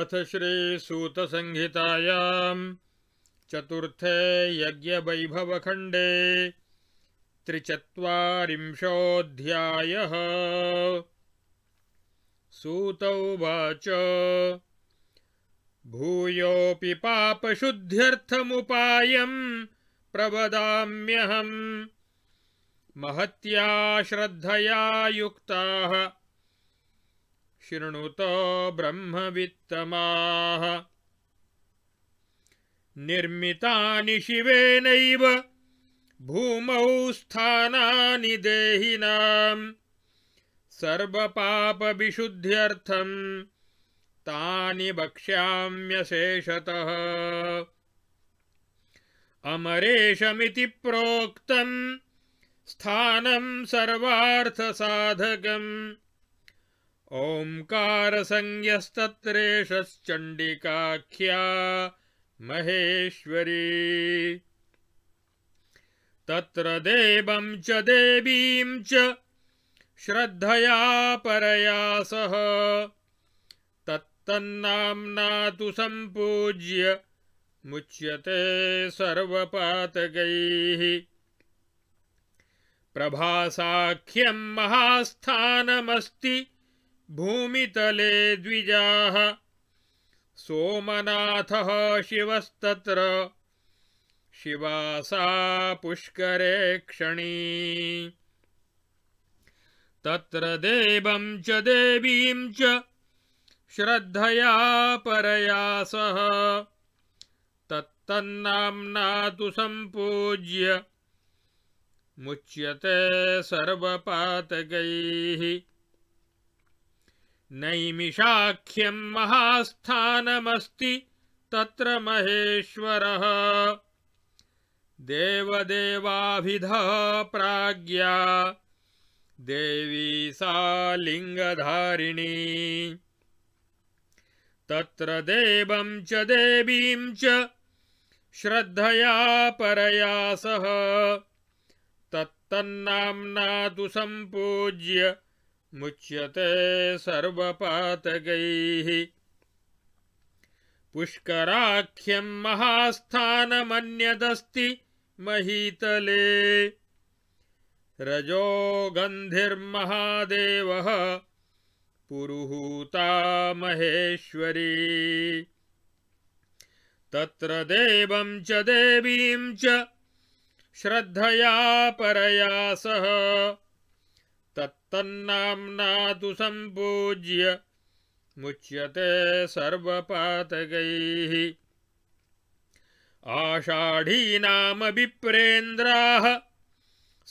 अथ श्रीसूतसंहितायाम् चतुर्थे यज्ञवैभवखण्डे त्रिचत्वारिंशोऽध्यायः सूत उवाच भूयोऽपि पापशुद्ध्यर्थमुपायम् प्रवदाम्यहम् महत्या श्रद्धया युक्ताः शृणुतो ब्रह्मवित्तमाः निर्मितानि शिवेनैव भूमौ स्थानानि देहिनाम् सर्वपापविशुद्ध्यर्थम् तानि वक्ष्याम्यशेषतः अमरेशमिति प्रोक्तम् स्थानम् सर्वार्थसाधकम् ओंकार ओङ्कारसंज्ञस्तत्रेषश्चण्डिकाख्या महेश्वरी तत्र देवं च देवीं च श्रद्धया परया सह तत्तन्नाम्ना तु संपूज्य मुच्यते सर्वपातकैः प्रभासाख्यं महास्थानमस्ति भूमितले द्विजाः सोमनाथः शिवस्तत्र शिवासा पुष्करे क्षणी तत्र देवं च देवीं च श्रद्धया परया सह तत्तन्नाम्ना तु सम्पूज्य मुच्यते सर्वपातकैः नैमिषाख्यम महास्थानमस्ति तत्र महेश्वरः देवदेवाभिधः प्राज्ञा देवी सा लिङ्गधारिणी तत्र देवं च देवीं च श्रद्धया परया सह तत्तन्नाम्ना तु सम्पूज्य मुच्यते सर्वपातकैः पुष्कराख्यं महास्थानमन्यदस्ति महीतले रजो रजोगन्धिर्महादेवः पुरुहूता महेश्वरी तत्र देवं च देवीं च श्रद्धया परया सह तन्नाम्ना तु सम्पूज्य मुच्यते सर्वपातकैः आषाढीनामभिप्रेन्द्राः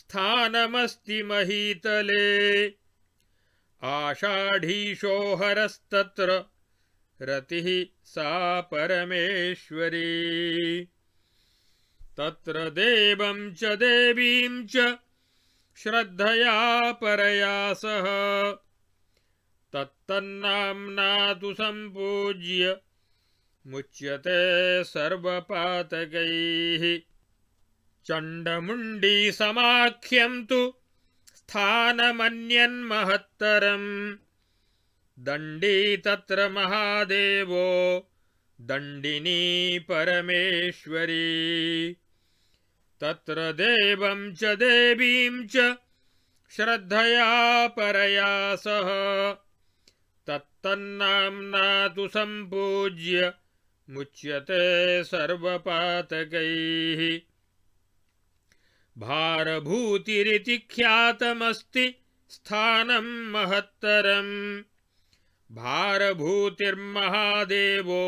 स्थानमस्ति महीतले आषाढीशो हरस्तत्र रति सा परमेश्वरी तत्र देवं च देवीं च श्रद्धया परया सह तत्तन्नाम्ना तु सम्पूज्य मुच्यते सर्वपातगैः चण्डमुण्डीसमाख्यम् तु स्थानमन्यन्महत्तरम् दण्डी तत्र महादेवो दण्डिनी परमेश्वरी तत्र देवं च देवीं च श्रद्धया परया सह तत्तन्नाम्ना तु सम्पूज्य मुच्यते सर्वपातकैः भारभूतिरिति ख्यातमस्ति स्थानं महत्तरम् भारभूतिर्महादेवो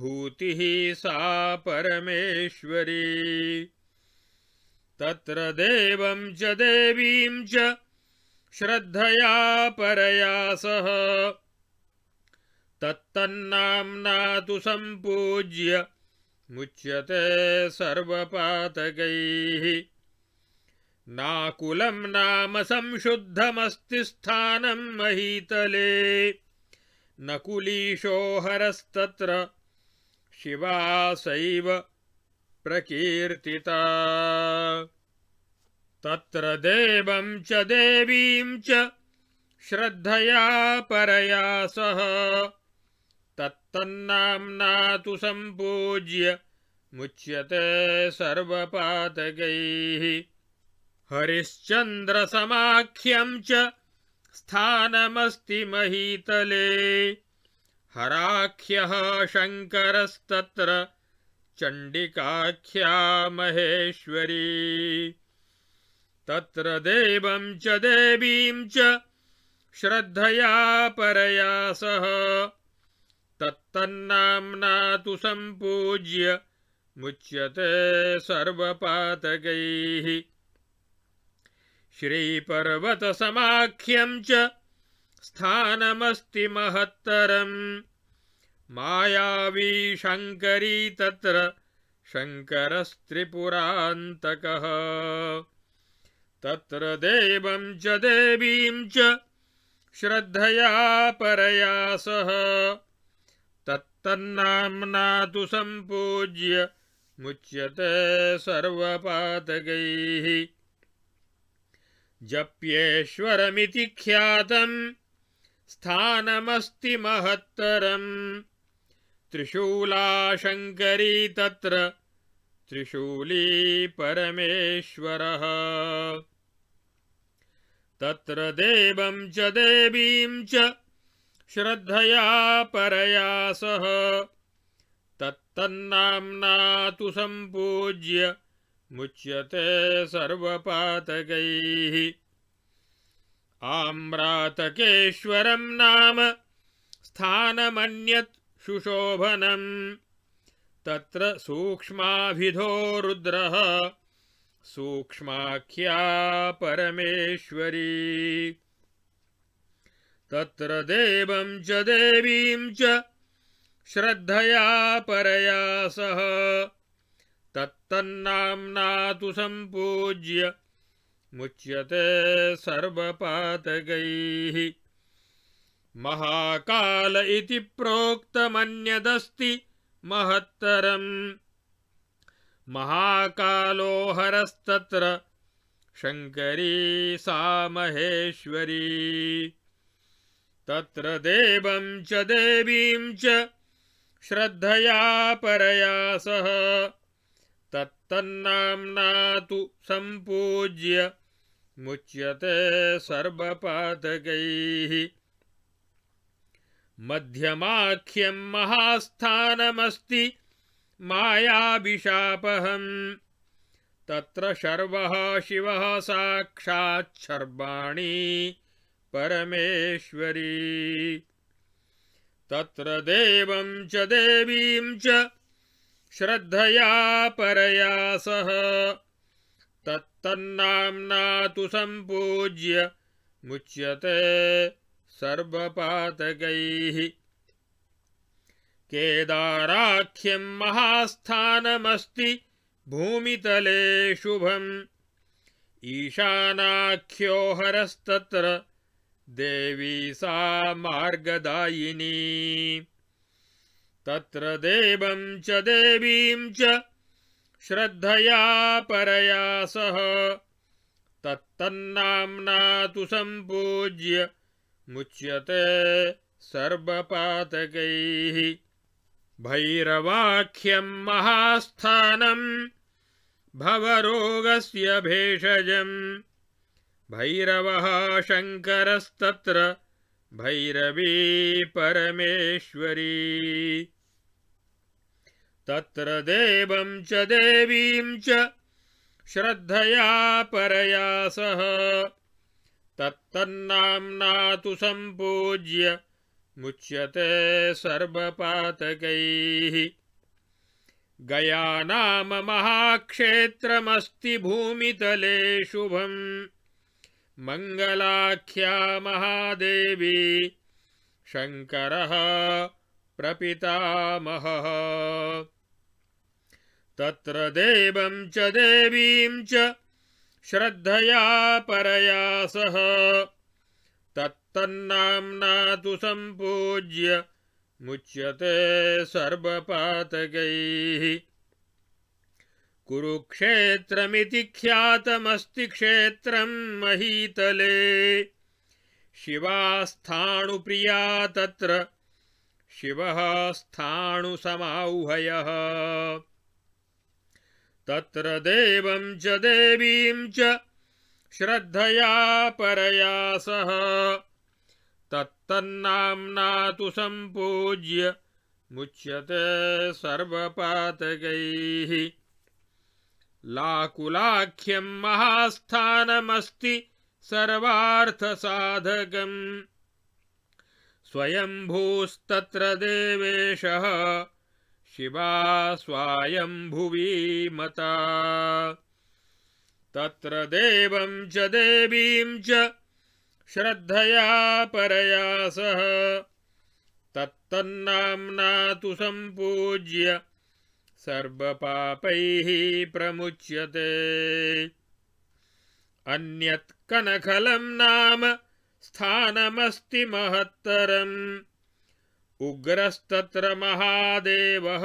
भूतिः सा परमेश्वरी तत्र देवं च देवीं च श्रद्धया परया सः तत्तन्नाम्ना तु सम्पूज्य मुच्यते सर्वपातकैः नाकुलं नाम संशुद्धमस्ति महीतले न कुलीशोहरस्तत्र शिवासैव प्रकीर्तिता तत्र देवं च देवीं च श्रद्धया परया सह तत्तन्नाम्ना तु सम्पूज्य मुच्यते सर्वपातकैः हरिश्चन्द्रसमाख्यं च स्थानमस्ति महीतले हराख्यः शङ्करस्तत्र चण्डिकाख्या महेश्वरी तत्र देवं च देवीं च श्रद्धया परया सह तत्तन्नाम्ना तु सम्पूज्य मुच्यते सर्वपातकैः श्रीपर्वतसमाख्यं च स्थानमस्ति महत्तरम् मायावी शङ्करी तत्र शङ्करस्त्रिपुरान्तकः तत्र देवं च देवीं च श्रद्धया परया सह तत्तन्नाम्ना तु सम्पूज्य मुच्यते सर्वपातकैः जप्येश्वरमिति ख्यातं स्थानमस्ति महत्तरम् त्रिशूलाशङ्करी तत्र त्रिशूली परमेश्वरः तत्र देवं च देवीं च श्रद्धया परया सह तत्तन्नाम्ना तु सम्पूज्य मुच्यते सर्वपातकैः आम्रातकेश्वरम् नाम स्थानमन्यत् सुशोभनम् तत्र सूक्ष्माभिधो रुद्रः सूक्ष्माख्या परमेश्वरी तत्र देवं च देवीं च श्रद्धया परया सह तत्तन्नाम्ना तु सम्पूज्य मुच्यते सर्वपातकैः महाकाल इति प्रोक्तमन्यदस्ति महत्तरम् महाकालो हरस्तत्र शंकरी सा महेश्वरी तत्र देवं च देवीं च श्रद्धया परया सह तत्तन्नाम्ना तु संपूज्य मुच्यते सर्वपातकैः मध्यमाख्यं महास्थानमस्ति मायाभिशापहम् तत्र शर्वः शिवः साक्षाच्छर्वाणि परमेश्वरी तत्र देवं च देवीं च श्रद्धया परया सह तत्तन्नाम्ना तु सम्पूज्य मुच्यते सर्वपातकैः केदाराख्यम महास्थानमस्ति भूमितले शुभम ईशानाख्यो हरस्तत्र देवी सा मार्गदायिनी तत्र देवं च देवीं च श्रद्धया परया सह तत्तन्नाम्ना तु संपूज्य मुच्यते सर्वपातकैः भैरवाख्यम् महास्थानं भवरोगस्य भेषजम् भैरवः शङ्करस्तत्र भैरवी परमेश्वरी तत्र देवम् च देवीम् च श्रद्धया परया सह तत्तन्नाम्ना तु सम्पूज्य मुच्यते सर्वपातक गया नाम महाक्षेत्रमस्ति भूमितले शुभम मंगलाख्या महादेवी शंकर प्रपितामह तत्र देवं च देवीं च श्रद्धया परया सह तन्नाम्ना तु संपूज्य मुच्यते सर्वपातकैः कुरुक्षेत्रमिति ख्यातमस्ति क्षेत्रं महीतले शिवास्थाणुप्रिया तत्र शिवः स्थाणुसमाह्वयः तत्र देवं च देवीं च श्रद्धया परया सह तन्नाम्ना तु संपूज्य मुच्यते सर्वपातकैः लाकुलाख्यं महास्थानमस्ति सर्वार्थसाधकम् स्वयंभूस्तत्र देवेशः शिवा स्वायम्भुवी मता तत्र देवं च देवीं च श्रद्धया परया सह तत्तन्नाम्ना तु सम्पूज्य सर्वपापैः प्रमुच्यते अन्यत् अन्यत्कनखलम् नाम स्थानमस्ति महत्तरम् उग्रस्तत्र महादेवः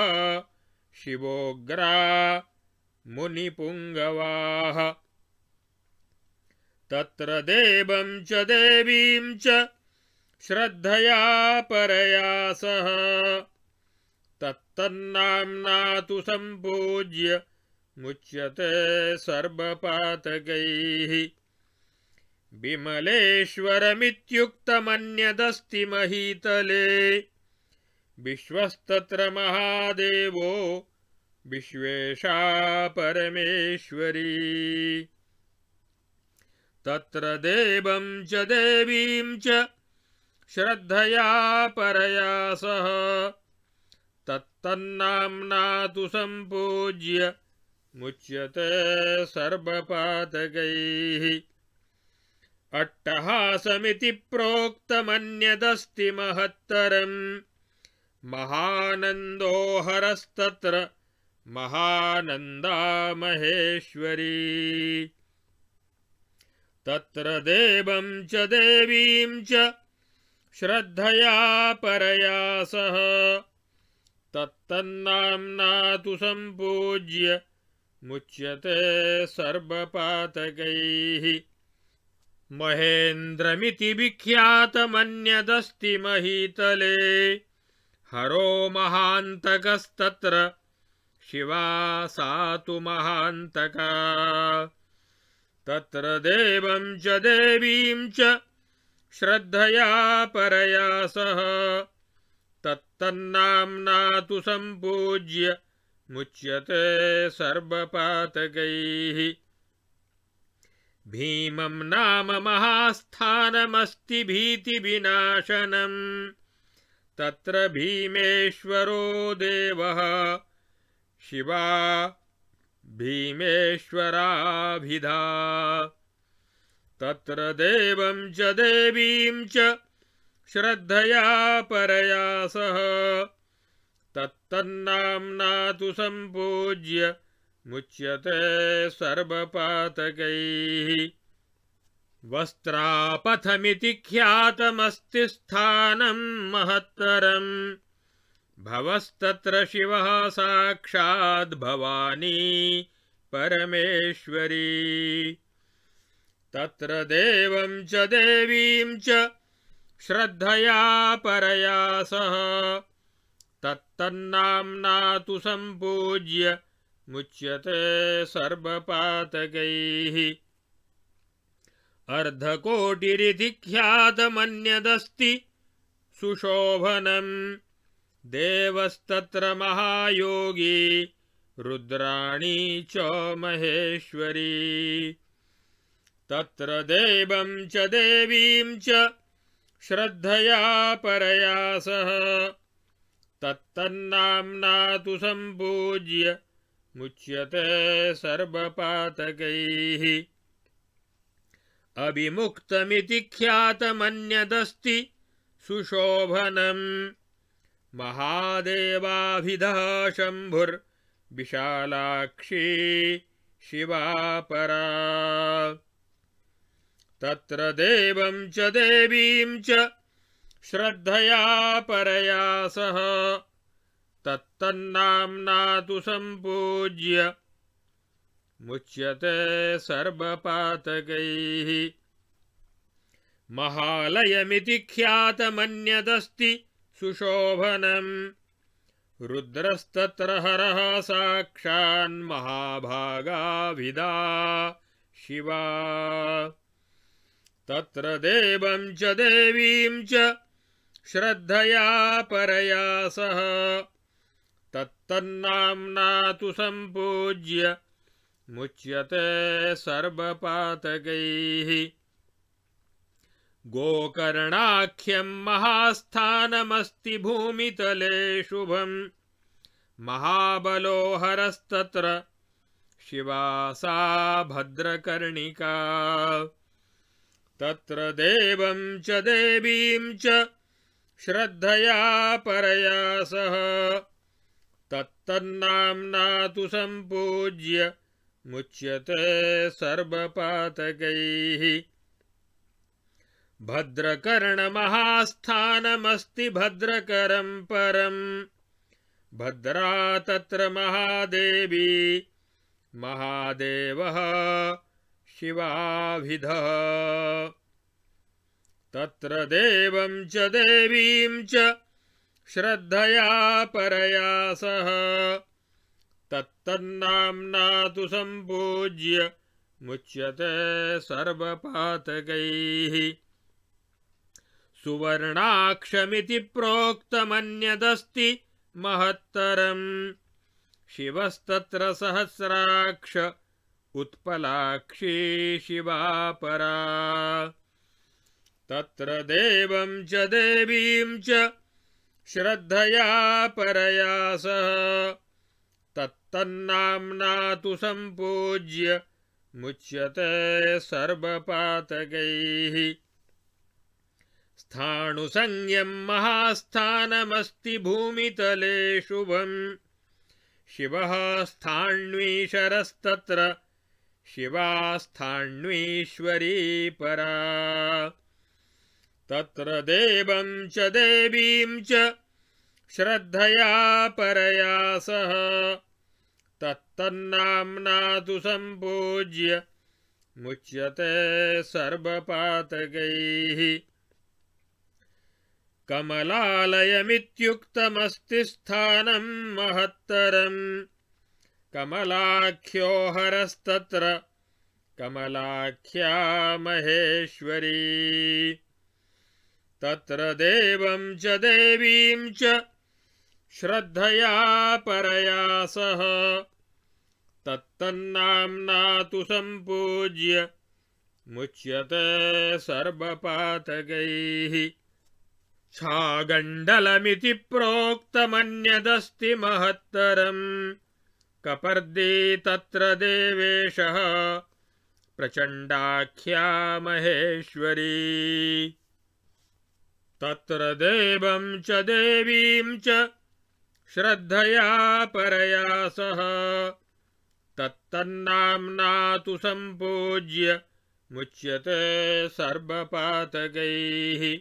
शिवोग्रा मुनिपुङ्गवाः तत्र देवं च देवीं च श्रद्धया परया सह तत्तन्नाम्ना तु सम्पूज्य मुच्यते सर्वपातकैः विमलेश्वरमित्युक्तमन्यदस्ति महीतले विश्वस्तत्र महादेवो विश्वेशा परमेश्वरी तत्र देवं च देवीं च श्रद्धया परया सह तत्तन्नाम्ना तु सम्पूज्य मुच्यते सर्वपातकैः अट्टहासमिति प्रोक्तमन्यदस्ति महत्तरम् महानन्दोहरस्तत्र महानन्दामहेश्वरी तत्र देवं च देवीं च श्रद्धया परया सह तत्तन्नाम्ना तु सम्पूज्य मुच्यते सर्वपातकैः महेन्द्रमिति विख्यातमन्यदस्ति महीतले हरो महान्तकस्तत्र शिवा सा तु महान्तका तत्र देवम् च देवीम् च श्रद्धया परया सह तत्तन्नाम्ना तु सम्पूज्य मुच्यते सर्वपातकैः भीमम् नाम महास्थानमस्ति भीतिविनाशनम् तत्र भीमेश्वरो देवः शिवा भीमेश्वराभिधा तत्र देवं च देवीं च श्रद्धया परया सह तत्तन्नाम्ना तु सम्पूज्य मुच्यते सर्वपातकैः वस्त्रापथमिति ख्यातमस्ति स्थानं महत्तरम् भवस्तत्र शिवः साक्षाद् भवानी परमेश्वरी तत्र देवं च देवीं च श्रद्धया परया सह तत्तन्नाम्ना तु सम्पूज्य मुच्यते सर्वपातकैः ख्यातमन्यदस्ति सुशोभनम् देवस्तत्र महायोगी रुद्राणी च महेश्वरी तत्र देवं च देवीं च श्रद्धया परया सह तत्तन्नाम्ना तु सम्पूज्य मुच्यते सर्वपातकैः अभिमुक्तमिति ख्यातमन्यदस्ति सुशोभनम् महादेवाभिधः शम्भुर्विशालाक्षी शिवापरा तत्र देवं च देवीं च श्रद्धया परया सह तत्तन्नाम्ना तु सम्पूज्य मुच्यते सर्वपातकैः महालयमिति ख्यातमन्यदस्ति सुशोभनम् रुद्रस्तत्र हरः साक्षान्महाभागाभिधा शिवा तत्र च देवीम् च श्रद्धया परया सह तत्तन्नाम्ना तु सम्पूज्य मुच्यते सर्वपातकैः गोकर्णाख्यम महास्थानमस्ति भूमितले शुभम महाबलो हरस्तत्र शिवासा भद्रकर्णिका तत्र देवं च देवीं च श्रद्धया परया सह तत्तन्नाम्ना तु संपूज्य मुच्यते सर्वपातकैः भद्रकरणमहास्थानमस्ति भद्रकरम् परम् भद्रा तत्र महादेवी महादेवः शिवाविधः तत्र देवम् च देवीं च श्रद्धया परया सह तत्तन्नाम्ना तु सम्पूज्य मुच्यते सर्वपातकैः सुवर्णाक्षमिति प्रोक्तमन्यदस्ति महत्तरम् शिवस्तत्र सहस्राक्ष उत्पलाक्षी शिवापरा तत्र देवम् च देवीम् च श्रद्धया परया सह तत्तन्नाम्ना तु सम्पूज्य मुच्यते सर्वपातकैः स्थाणुसंज्ञम् महास्थानमस्ति भूमितले शुभम् शिवः स्थाण्वीशरस्तत्र शिवास्थाण्वीश्वरी परा तत्र देवं च देवीं च श्रद्धया परया सह तत्तन्नाम्ना तु सम्पूज्य मुच्यते सर्वपातकैः कमलालयमित्युक्तमस्तिस्थानम् महत्तरम् कमलाख्योहरस्तत्र कमलाख्या महेश्वरी तत्र देवं च देवीं च श्रद्धया परया सह तत्तन्नाम्ना तु सम्पूज्य मुच्यते सर्वपातकैः छागण्डलमिति प्रोक्तमन्यदस्ति महत्तरम् कपर्दी तत्र देवेशः प्रचण्डाख्या महेश्वरी तत्र देवम् च देवीम् च श्रद्धया परया सह तत्तन्नाम्ना तु सम्पूज्य मुच्यते सर्वपातकैः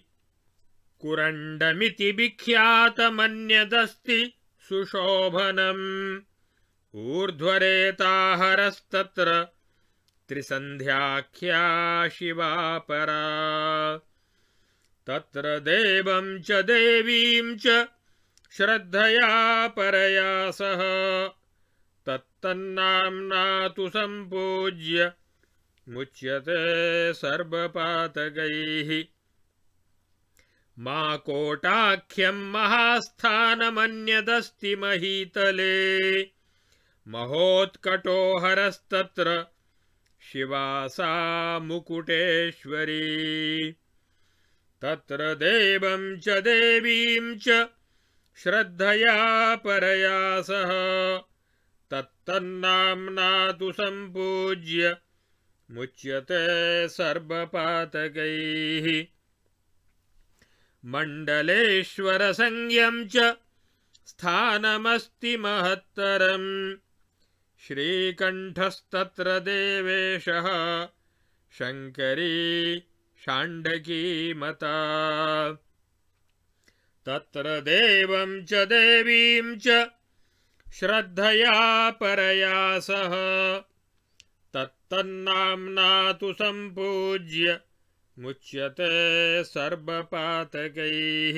कुरण्डमिति विख्यातमन्यदस्ति सुशोभनम् ऊर्ध्वरेताहरस्तत्र त्रिसन्ध्याख्या शिवा परा तत्र देवम् च देवीम् च श्रद्धया परया सह तत्तन्नाम्ना तु सम्पूज्य मुच्यते सर्वपातकैः माकोटाख्यं महास्थानमन्यदस्ति महीतले महोत्कटोहरस्तत्र शिवा सा मुकुटेश्वरी तत्र देवम् च देवीम् च श्रद्धया परया सह तत्तन्नाम्ना तु सम्पूज्य मुच्यते सर्वपातकैः मंडलेश्वर संयम च स्थानमस्ति महत्तरम् श्रीकण्ठस्तत्र देवेशः शांडकी मता तत्र देवं च देवीं च श्रद्धया परया सह तत्तन्नाम्ना तु संपूज्य मुच्यते सर्वपातकैः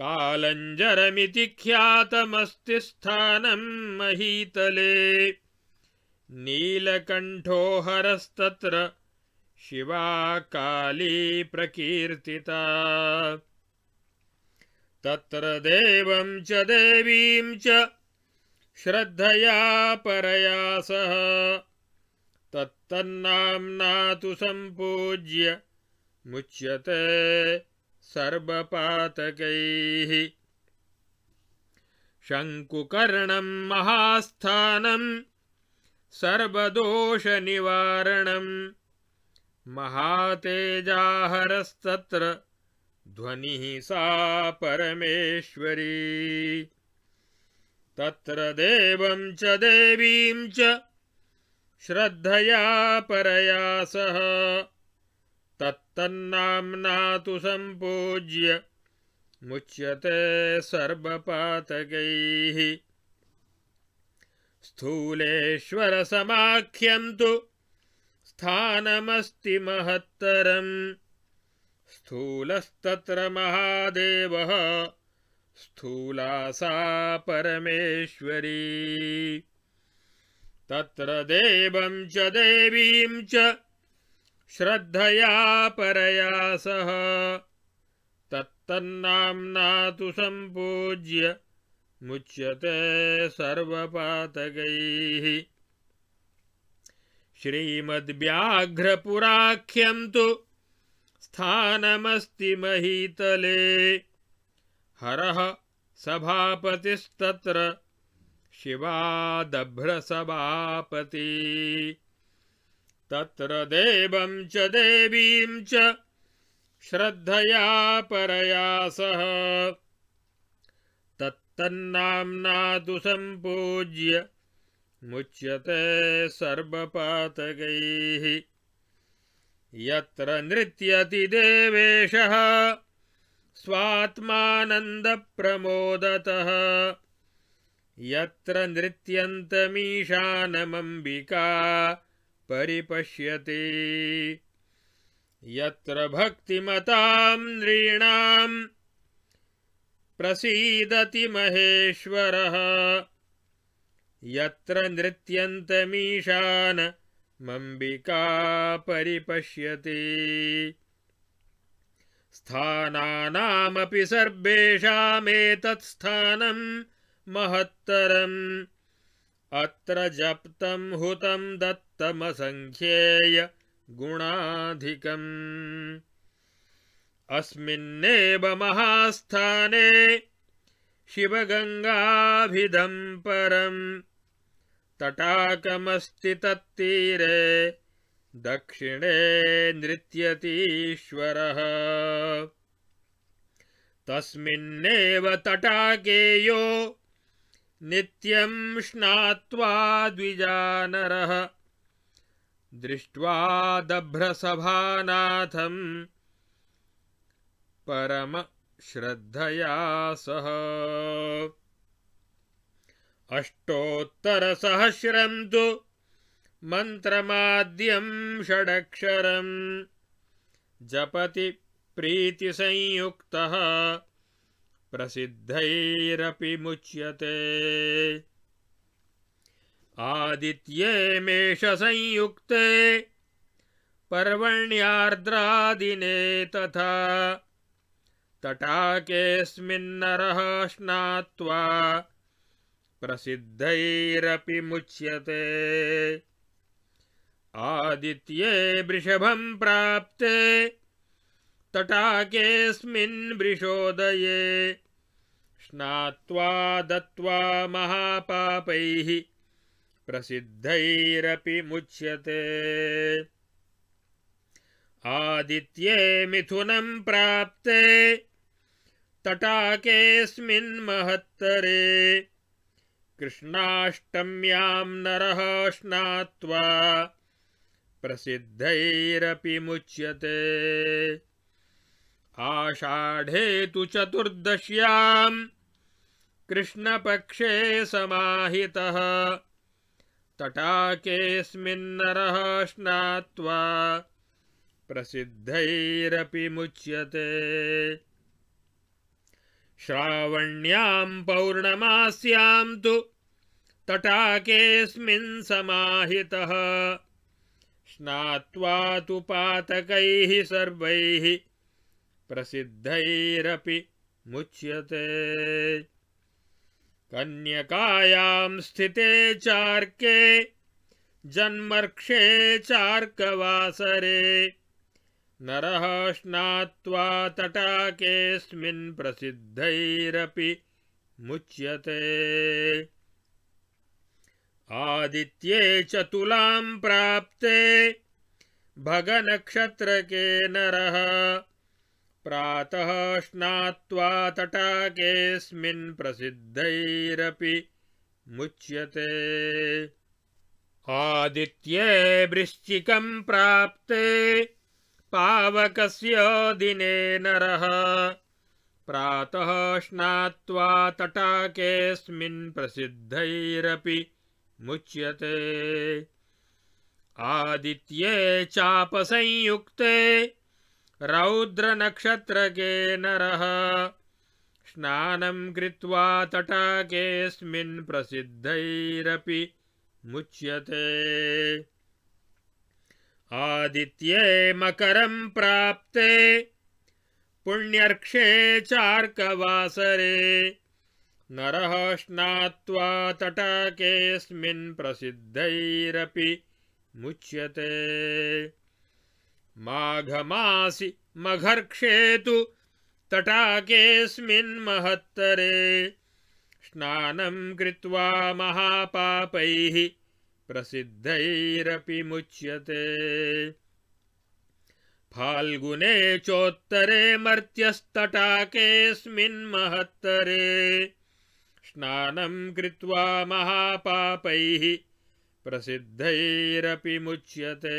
कालञ्जरमिति ख्यातमस्ति स्थानम् महीतले नीलकण्ठोऽहरस्तत्र शिवा काली प्रकीर्तिता तत्र देवं च देवीं च श्रद्धया तत्तन्नाम्ना तु सम्पूज्य मुच्यते सर्वपातकैः शङ्कुकर्णम् महास्थानम् सर्वदोषनिवारणम् महातेजाहरस्तत्र ध्वनिः सा परमेश्वरी तत्र देवं च देवीं च श्रद्धया परया सह तत्तन्नाम्ना तु सम्पूज्य मुच्यते सर्वपातकैः स्थूलेश्वरसमाख्यं तु स्थानमस्ति महत्तरम् स्थूलस्तत्र महादेवः स्थूला सा परमेश्वरी तत्र देवं च देवीं च श्रद्धया परया सह तत्तन्नाम्ना तु सम्पूज्य मुच्यते सर्वपातकैः श्रीमद्व्याघ्रपुराख्यं तु स्थानमस्ति महीतले हरः सभापतिस्तत्र शिवादभ्रसवापती तत्र देवं च देवीं च श्रद्धया परयासः तत्तन्नाम्ना तु सम्पूज्य मुच्यते सर्वपातकैः यत्र नृत्यति देवेशः स्वात्मानन्दप्रमोदतः यत्र नृत्यन्तमीशानमम्बिका परिपश्यते यत्र भक्तिमताम् नृणाम् प्रसीदति महेश्वरः यत्र नृत्यन्तमीशानमम्बिका परिपश्यते स्थानानामपि सर्वेषामेतत्स्थानम् महत्तरम् अत्र जप्तम् हुतम् दत्तमसङ्ख्येय गुणाधिकम् अस्मिन्नेव महास्थाने शिवगङ्गाभिधम् परम् तटाकमस्ति तत्तीरे दक्षिणे नृत्यतीश्वरः तस्मिन्नेव तटाकेयो नित्यं स्नात्वा द्विजानरः दृष्ट्वा दभ्रसभानाथम् परम सह अष्टोत्तरसहस्रं तु मन्त्रमाद्यं षडक्षरं जपति प्रीतिसंयुक्तः प्रसिद्धैरपि मुच्यते आदित्ये संयुक्ते पर्वण्यार्द्रादिने तथा तटाकेऽस्मिन्नरः स्नात्वा प्रसिद्धैरपि मुच्यते आदित्ये वृषभं प्राप्ते तटाकेऽस्मिन् वृषोदये स्नात्वा दत्त्वा महापापैः प्रसिद्धैरपि मुच्यते आदित्ये मिथुनं प्राप्ते तटाकेऽस्मिन् महत्तरे कृष्णाष्टम्यां नरः स्नात्वा प्रसिद्धैरपि मुच्यते आषाढे तु चतुर्दश्याम् कृष्णपक्षे समाहितः तटाकेऽस्मिन्नरः स्नात्वा प्रसिद्धैरपि मुच्यते श्रावण्याम् पौर्णमास्याम् तु तटाकेऽस्मिन् समाहितः स्नात्वा तु पातकैः सर्वैः प्रसिद्धर मुच्यते कन्यकायां स्थिते चार्के जन्मर्क्षे चार्कवासरे नर स्नात्वा तटाकेऽस्मिन् प्रसिद्धैरपि मुच्यते आदित्ये च प्राप्ते भगनक्षत्रके नर प्रातः स्नात्वा तटाकेऽस्मिन् प्रसिद्धैरपि मुच्यते आदित्ये वृश्चिकं प्राप्ते पावकस्य दिने नरः प्रातः स्नात्वा तटाकेऽस्मिन् प्रसिद्धैरपि मुच्यते आदित्ये चापसंयुक्ते रौद्र नक्षत्र के नर कृत्वा तटाके प्रसिद्धर मुच्यते आदित्ये मकरं प्राप्ते पुण्यर्क्षे चाकवासरे नर स्नात्वा तटाकेऽस्मिन् प्रसिद्धैरपि मुच्यते माघमासि मघर्षे तु तटाकेऽस्मिन्महत्तरे स्नानं कृत्वा महापापैः प्रसिद्धैरपि मुच्यते फाल्गुने चोत्तरे मर्त्यस्तटाकेऽस्मिन्महत्तरे स्नानं कृत्वा महापापैः प्रसिद्धैरपि मुच्यते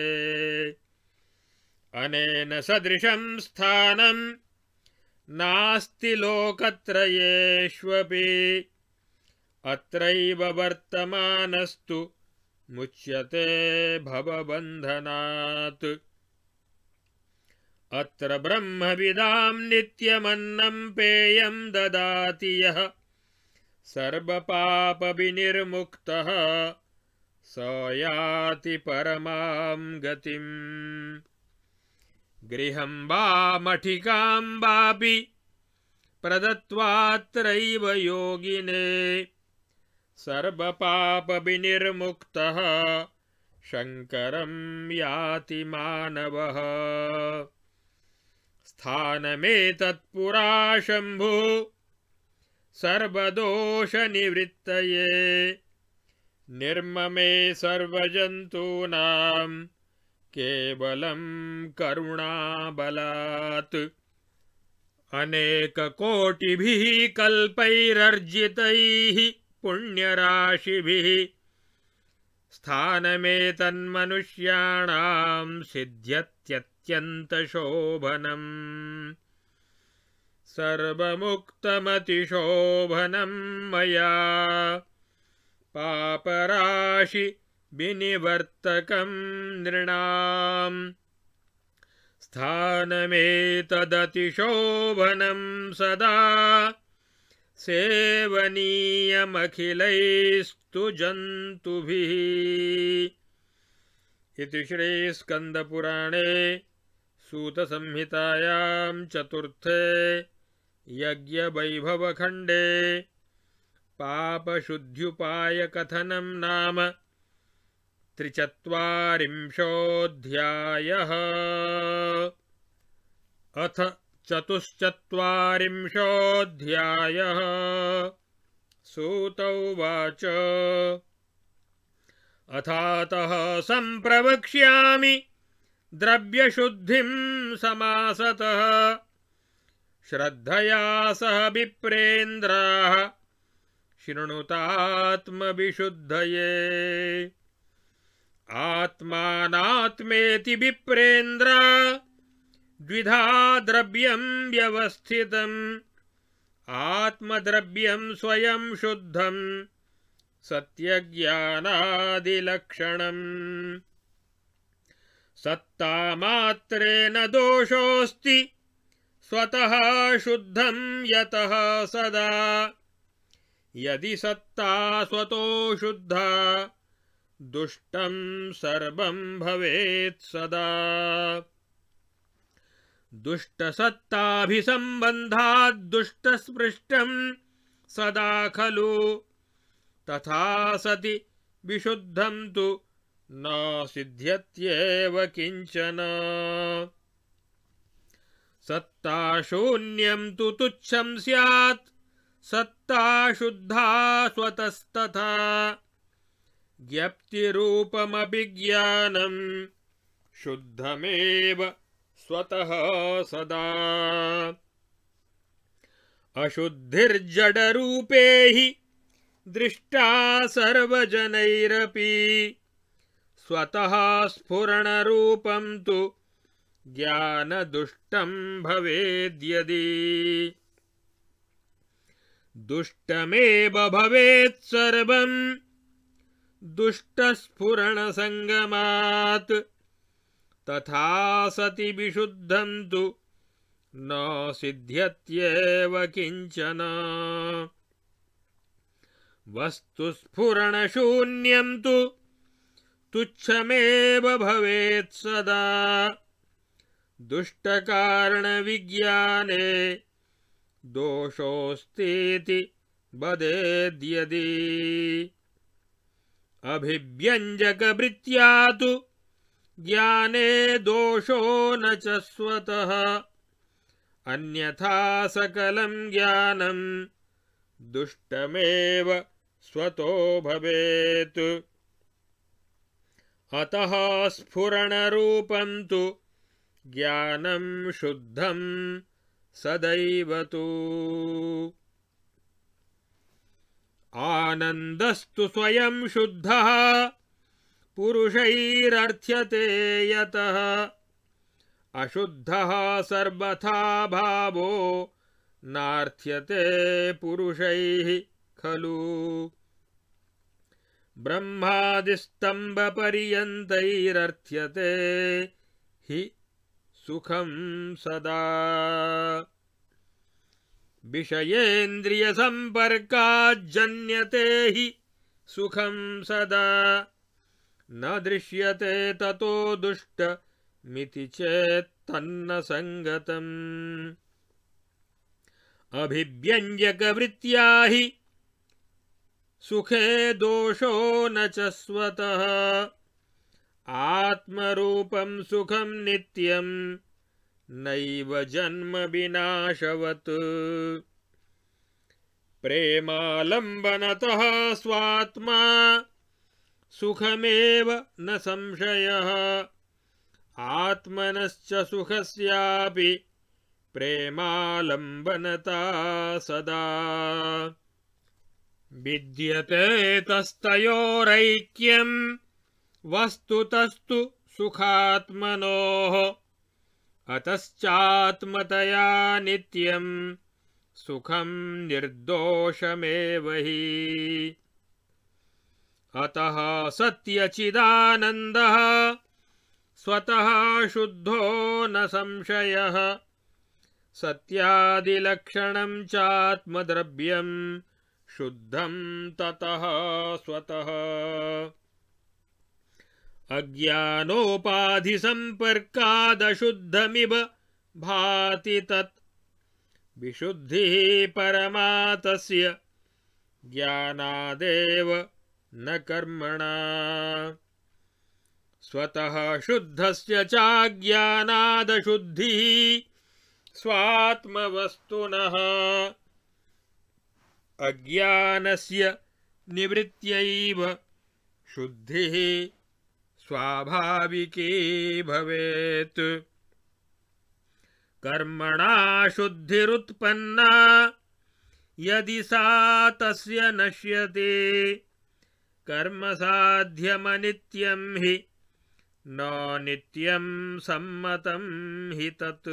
अनेन सदृशम् स्थानं नास्ति लोकत्रयेष्वपि अत्रैव वर्तमानस्तु मुच्यते भवबन्धनात् अत्र ब्रह्मविदाम् नित्यमन्नम् पेयम् ददाति यः सर्वपापविनिर्मुक्तः स याति परमाम् गतिम् गृहं वा मठिकाम् वापि प्रदत्त्वात्रैव योगिने सर्वपापविनिर्मुक्तः शङ्करं याति मानवः स्थानमेतत्पुरा शम्भु सर्वदोषनिवृत्तये निर्ममे सर्वजन्तूनाम् केवलं करुणाबलात् अनेककोटिभिः कल्पैरर्जितैः पुण्यराशिभिः स्थानमेतन्मनुष्याणां सिद्ध्यत्यत्यन्तशोभनम् सर्वमुक्तमतिशोभनम् मया पापराशि विनिवर्तकम् नृणाम् स्थानमेतदतिशोभनं सदा सेवनीयमखिलैस्तु जन्तुभिः इति श्रीस्कन्दपुराणे सूतसंहितायाम् चतुर्थे यज्ञवैभवखण्डे पापशुद्ध्युपायकथनम् नाम त्रिचत्वारिंशोऽध्यायः अथ चतुश्चत्वारिंशोऽध्यायः सूतौ उवाच अथातः सम्प्रवक्ष्यामि द्रव्यशुद्धिम् समासतः श्रद्धया सह विप्रेन्द्राः शृणुतात्मविशुद्धये आत्मानात्मेति विप्रेन्द्र द्विधा द्रव्यम् व्यवस्थितम् आत्मद्रव्यम् स्वयम् शुद्धम् सत्यज्ञानादिलक्षणम् सत्तामात्रेण दोषोऽस्ति स्वतः शुद्धम् यतः सदा यदि सत्ता स्वतो शुद्धा दुष्टं सर्वं भवेत् सदा दुष्टस्पृष्टं सदा खलु तथा सति विशुद्धं तु नासिध्यत्येव किञ्चन सत्ताशून्यं तु तुच्छं स्यात् सत्ताशुद्धा स्वतस्तथा ज्ञतिरूपमपि ज्ञानम् शुद्धमेव स्वतः सदा अशुद्धिर्जडरूपे हि दृष्टा सर्वजनैरपि स्वतः स्फुरणरूपं तु ज्ञानदुष्टं भवेद्यदि दुष्टमेव भवेत् सर्वम् दुष्टस्फुरणसङ्गमात् तथा सति विशुद्धम् तु न सिध्यत्येव किञ्चन वस्तु तु तुच्छमेव सदा दुष्टकारणविज्ञाने दोषोऽस्तीति वदेद्यदि अभिव्यञ्जकभृत्या तु ज्ञाने दोषो न च स्वतः अन्यथा सकलम् ज्ञानम् दुष्टमेव स्वतो भवेत् अतः स्फुरणरूपम् तु ज्ञानम् शुद्धम् तु आनन्दस्तु स्वयं शुद्धः पुरुषैरर्थ्यते यतः अशुद्धः सर्वथा भावो नार्थ्यते पुरुषैः खलु ब्रह्मादिस्तम्भपर्यन्तैरर्थ्यते हि सुखं सदा विषयेन्द्रियसम्पर्काज्जन्यते हि सुखम् सदा न दृश्यते ततो दुष्टमिति चेत्तन्न सङ्गतम् अभिव्यञ्जकवृत्त्या हि सुखे दोषो न च स्वतः आत्मरूपम् सुखम् नित्यम् नैव जन्म विनाशवत् प्रेमालम्बनतः स्वात्मा सुखमेव न संशयः आत्मनश्च सुखस्यापि प्रेमालम्बनता सदा विद्यते तस्तयोरैक्यम् वस्तुतस्तु सुखात्मनोः अतश्चात्मतया नित्यं सुखं निर्दोषमेव हि अतः सत्यचिदानन्दः स्वतः शुद्धो न संशयः सत्यादिलक्षणं चात्मद्रव्यं शुद्धं ततः स्वतः अज्ञानोपाधिसम्पर्कादशुद्धमिव भाति तत् विशुद्धि परमातस्य ज्ञानादेव न कर्मणा स्वतः शुद्धस्य चाज्ञानादशुद्धि स्वात्मवस्तुनः अज्ञानस्य निवृत्त्यैव शुद्धिः स्वाभाविकी भवेत् कर्मणा शुद्धिरुत्पन्ना यदि सा तस्य नश्यति कर्मसाध्यमनित्यम् हि न नित्यं सम्मतं हि तत्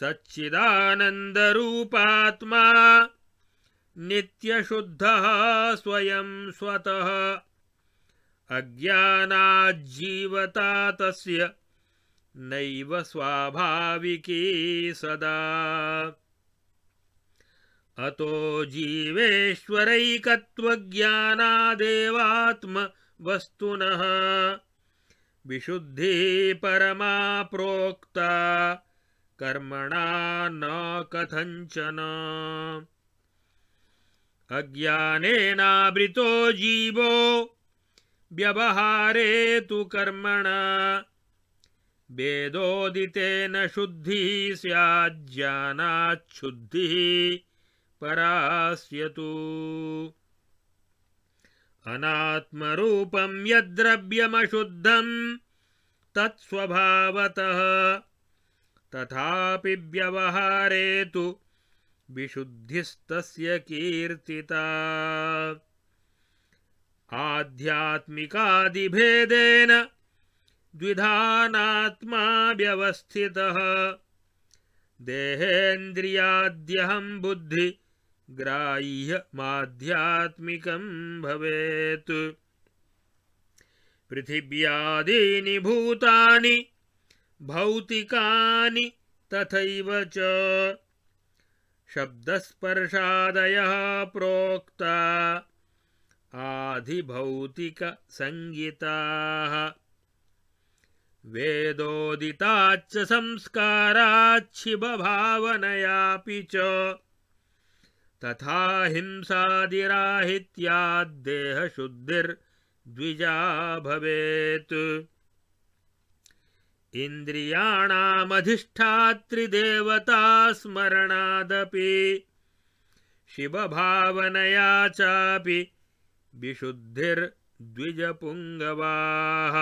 सच्चिदानन्दरूपात्मा नित्यशुद्धः स्वयं स्वतः अज्ञानाज्जीवता तस्य नैव स्वाभाविकी सदा अतो जीवेश्वरैकत्वज्ञानादेवात्मवस्तुनः विशुद्धि परमा प्रोक्ता कर्मणा न कथञ्चन अज्ञानेनावृतो जीवो व्यवहारे तु कर्मणा वेदोदितेन शुद्धिः परास्यतु अनात्मरूपं यद्रव्यमशुद्धं तत्स्वभावतः तथापि व्यवहारे तु विशुद्धिस्तस्य कीर्तिता आध्यात्मिकादिभेदेन द्विधानात्मा व्यवस्थितः देहेन्द्रियाद्यहं बुद्धि माध्यात्मिकं भवेत् पृथिव्यादीनि भूतानि भौतिकानि तथैव च शब्दस्पर्शादयः प्रोक्ता आधिभौतिकसङ्गिताः वेदोदिताच्च संस्काराच्छिबभावनयापि च हिंसादिराहित्याद्देहशुद्धिर्द्विजा भवेत् इन्द्रियाणामधिष्ठातृदेवतास्मरणादपि शिवभावनया चापि विशुद्धिर्द्विजपुङ्गवाः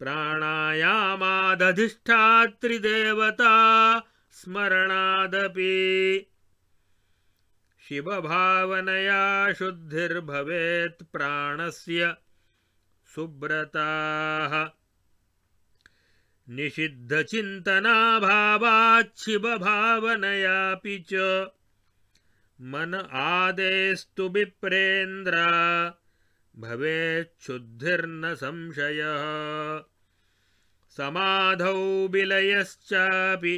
प्राणायामादधिष्ठात्रिदेवता स्मरणादपि शिवभावनया प्राणस्य सुव्रताः निषिद्धचिन्तनाभावाच्छिवभावनयापि च मन आदेस्तु विप्रेन्द्रा भवेच्छुद्धिर्न संशयः समाधौ विलयश्चापि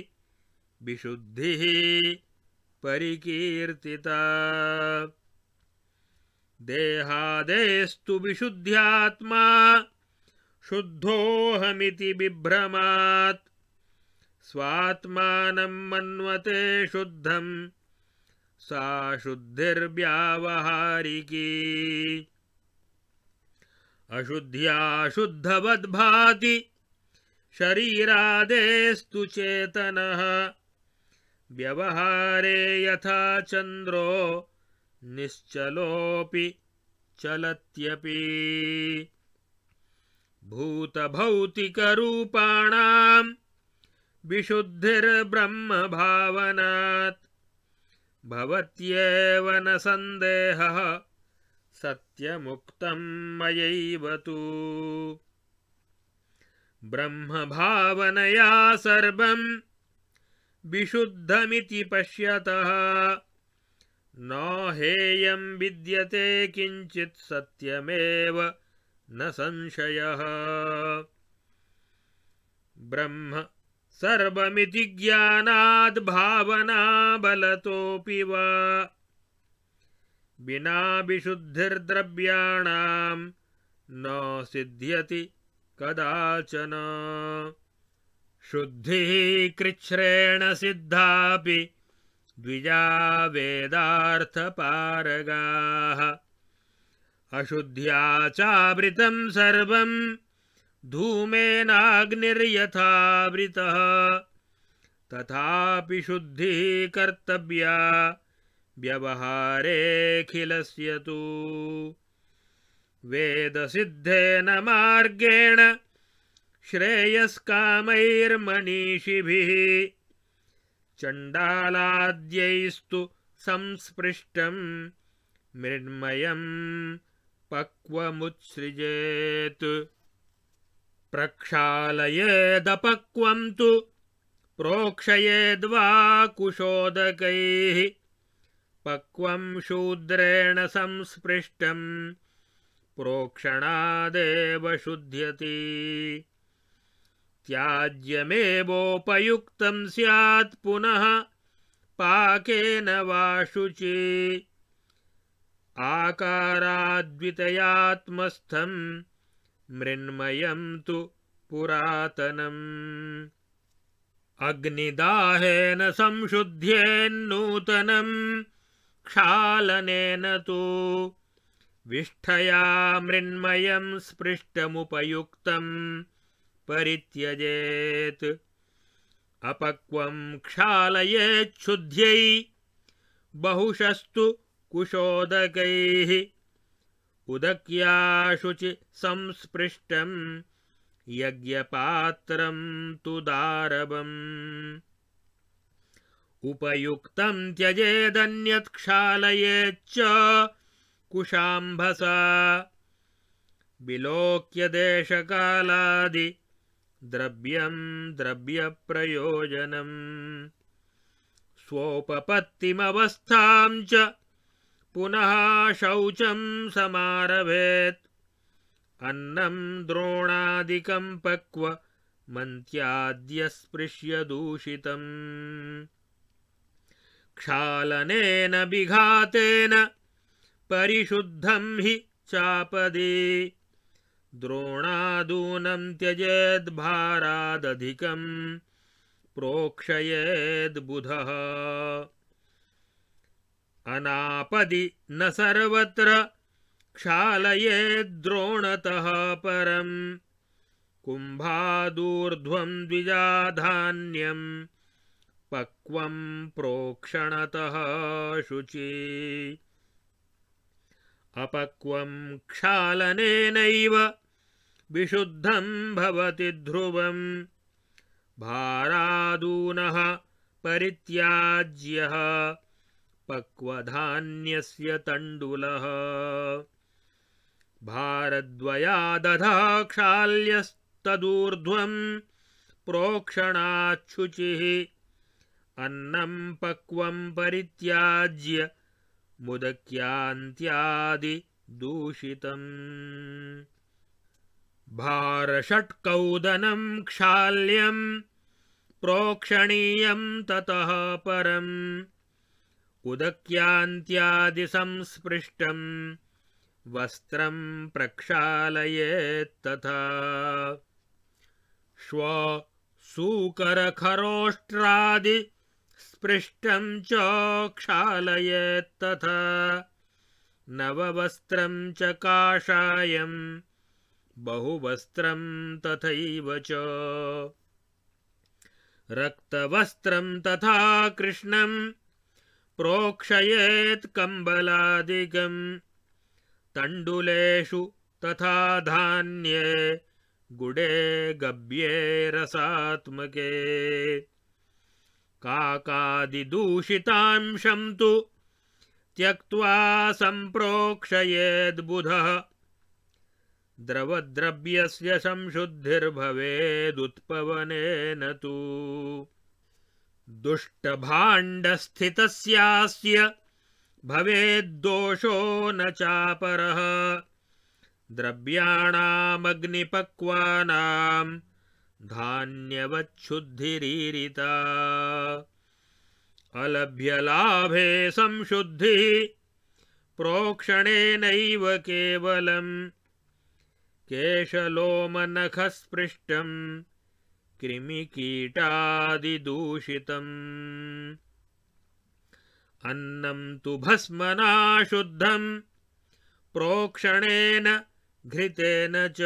विशुद्धिः परिकीर्तिता देहादेस्तु विशुद्ध्यात्मा शुद्धोऽहमिति बिभ्रमात् स्वात्मानं मन्वते शुद्धम् सा शुद्धिर्व्यावहारिकी शुद्धवद्भाति शरीरादेस्तु चेतनः व्यवहारे यथा चंद्रो निश्चलोपि चलत्यपि भूतभौतिकरूपाणां भावनात् भवत्येव न सन्देहः सत्यमुक्तं मयैव तु ब्रह्मभावनया सर्वं विशुद्धमिति पश्यतः न हेयं विद्यते किञ्चित् सत्यमेव न संशयः ब्रह्म सर्वमिति भावना वा विना विशुद्धिर्द्रव्याणां न सिद्ध्यति कदाचन शुद्धिः कृच्छ्रेण सिद्धापि द्विजा वेदार्थपारगाः अशुद्ध्या चावृतं सर्वम् धूमेनाग्निर्यथावृतः तथापि कर्तव्या व्यवहारेऽखिलस्य तु वेदसिद्धेन मार्गेण श्रेयस्कामैर्मनीषिभिः चण्डालाद्यैस्तु संस्पृष्टम् मृण्मयम् पक्वमुत्सृजेत् प्रक्षालयेदपक्वं तु कुशोदकैः पक्वं शूद्रेण संस्पृष्टम् प्रोक्षणादेव त्याज्यमेवोपयुक्तम् स्यात्पुनः पाकेन वा शुचि आकाराद्वितयात्मस्थम् मृण्मयम् तु पुरातनम् अग्निदाहेन संशुद्ध्येन्नूतनम् क्षालनेन तु विष्ठया मृण्मयम् स्पृष्टमुपयुक्तम् परित्यजेत् अपक्वं क्षालयेच्छुद्ध्यै बहुशस्तु कुशोदकैः उदक्याशुचि शुचि संस्पृष्टम् यज्ञपात्रम् दारवम् उपयुक्तम् त्यजेदन्यत्क्षालयेच्च कुशाम्भसा द्रव्यं द्रव्यप्रयोजनम् स्वोपपत्तिमवस्थाम् च पुनः शौचं समारभेत् अन्नं द्रोणादिकं पक्व मन्त्याद्य स्पृश्य दूषितम् क्षालनेन विघातेन परिशुद्धं हि चापदे द्रोणादूनं त्यजेद्भारादधिकम् प्रोक्षयेद्बुधः अनापदि न सर्वत्र क्षालये द्रोणतः परम् कुम्भादूर्ध्वम् द्विजाधान्यम् पक्वं प्रोक्षणतः शुचि अपक्वम् क्षालनेनैव विशुद्धं भवति ध्रुवम् भारादूनः परित्याज्यः पक्वधान्यस्य तण्डुलः भारद्वयादधा क्षाल्यस्तदूर्ध्वम् प्रोक्षणाच्छुचिः अन्नम् पक्वम् परित्याज्य मुदक्यान्त्यादि दूषितम् भारषट्कौदनम् क्षाल्यम् प्रोक्षणीयम् ततः परम् उदक्यान्त्यादिसंस्पृष्टं वस्त्रं प्रक्षालयेत्तथा तथा श्वसूकरखरोष्ट्रादिस्पृष्टं च क्षालयेत्तथा तथा नववस्त्रं च काषायं बहुवस्त्रं तथैव च रक्तवस्त्रं तथा कृष्णम् प्रोक्षयेत् कम्बलादिगम् तण्डुलेषु तथा धान्ये गुडे रसात्मके काकादिदूषितांशं तु त्यक्त्वा सम्प्रोक्षयेद्बुधः द्रवद्रव्यस्य संशुद्धिर्भवेदुत्पवनेन तु दुष्टभाण्डस्थितस्यास्य भवेद्दोषो न चापरः द्रव्याणामग्निपक्वानाम् धान्यवच्छुद्धिरीरिता अलभ्यलाभे संशुद्धिः प्रोक्षणेनैव केवलम् केशलोमनखस्पृष्टम् कृमिकीटादिदूषितम् अन्नं तु भस्मनाशुद्धम् प्रोक्षणेन घृतेन च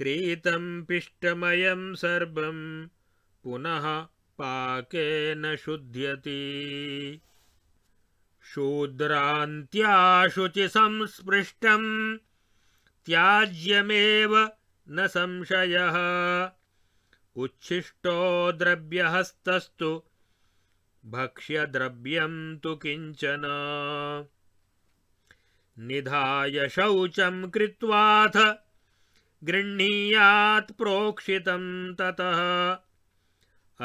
क्रीतं पिष्टमयं सर्वं पुनः पाकेन शुध्यति शूद्रान्त्याशुचिसंस्पृष्टम् त्याज्यमेव न संशयः उच्छिष्टो द्रव्यहस्तस्तु भक्ष्यद्रव्यं तु किञ्चन निधाय शौचं कृत्वाथ प्रोक्षितं ततः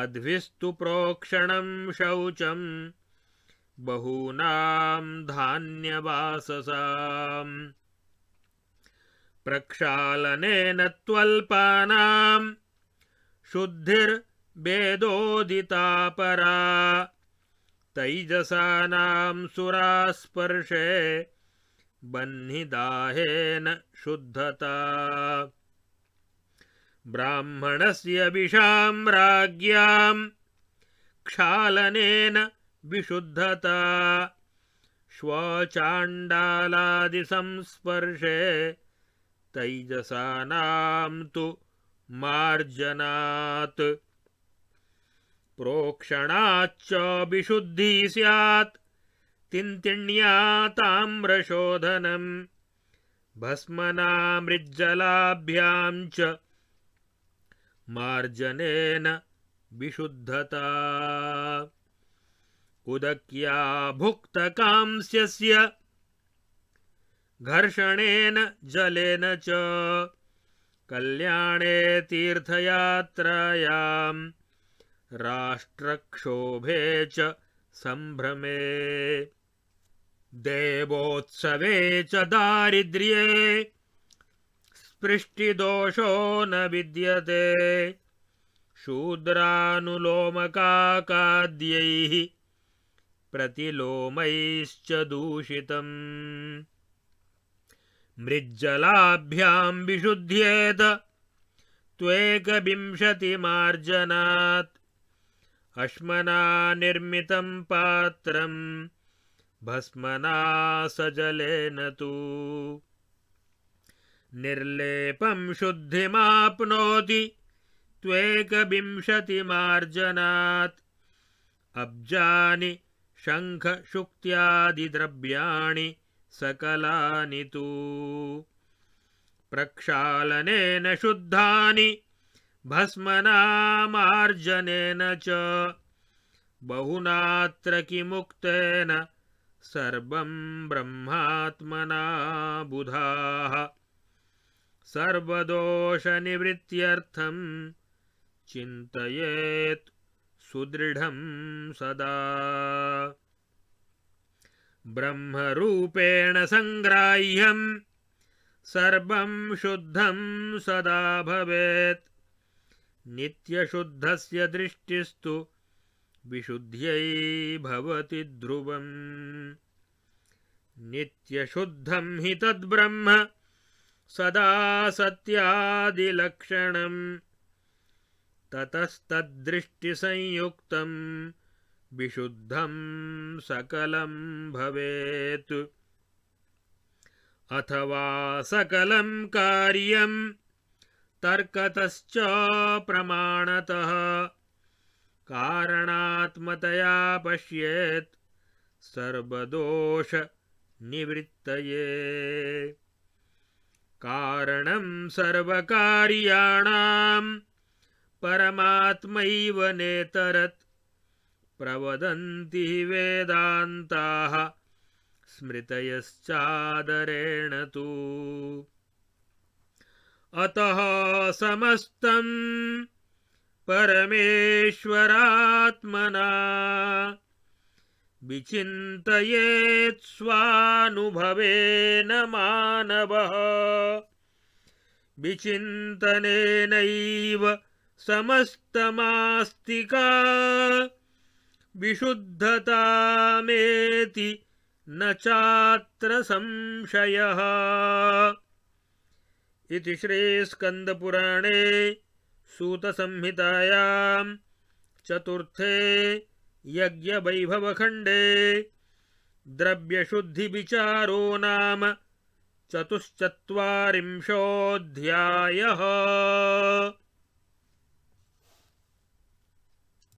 अध्विस्तु प्रोक्षणं शौचम् बहूनां धान्यवाससाम् प्रक्षालनेन त्वल्पानाम् शुद्धिर्वेदोदिता परा तैजसानां सुरास्पर्शे बह्निदाहेन शुद्धता ब्राह्मणस्य विषां राज्ञां क्षालनेन विशुद्धता श्वचाण्डालादिसंस्पर्शे तैजसानां तु मार्जनात् प्रोक्षणाच्च विशुद्धिः स्यात् तिन्तिण्या ताम्रशोधनम् भस्मनामृज्जलाभ्याम् च मार्जनेन विशुद्धता उदक्या भुक्तकाम्स्यस्य घर्षणेन जलेन च कल्याणे तीर्थयात्रायाम् राष्ट्रक्षोभे च सम्भ्रमे देवोत्सवे च दारिद्र्ये स्पृष्टिदोषो न विद्यते शूद्रानुलोमकाकाद्यैः प्रतिलोमैश्च दूषितम् मृज्जलाभ्याम् विशुध्येत त्वेकविंशतिमार्जनात् अश्मना निर्मितं पात्रम् सजलेन तु निर्लेपं शुद्धिमाप्नोति त्वेकविंशतिमार्जनात् अब्जानि शङ्खशुक्त्यादिद्रव्याणि सकलानि तु प्रक्षालनेन शुद्धानि भस्मनामार्जनेन च बहुनात्र किमुक्तेन सर्वं ब्रह्मात्मना बुधाः सर्वदोषनिवृत्त्यर्थं चिन्तयेत् सुदृढं सदा ब्रह्मरूपेण सङ्ग्राह्यम् सर्वं शुद्धं सदा भवेत् नित्यशुद्धस्य दृष्टिस्तु विशुद्ध्यै भवति ध्रुवम् नित्यशुद्धं हि तद्ब्रह्म सदा सत्यादिलक्षणम् ततस्तद्दृष्टिसंयुक्तम् विशुद्धं सकलं भवेत् अथवा सकलं कार्यं तर्कतश्च प्रमाणतः कारणात्मतया पश्येत् सर्वदोषनिवृत्तये कारणं सर्वकार्याणां परमात्मैव नेतरत् प्रवदन्ति वेदान्ताः स्मृतयश्चादरेण तु अतः समस्तम् परमेश्वरात्मना स्वानुभवेन मानवः विचिन्तनेनैव समस्तमास्तिका विशुद्धतामेति न चात्र संशयः इति श्रीस्कन्दपुराणे सूतसंहितायाम् चतुर्थे यज्ञवैभवखण्डे द्रव्यशुद्धिविचारो नाम चतुश्चत्वारिंशोऽध्यायः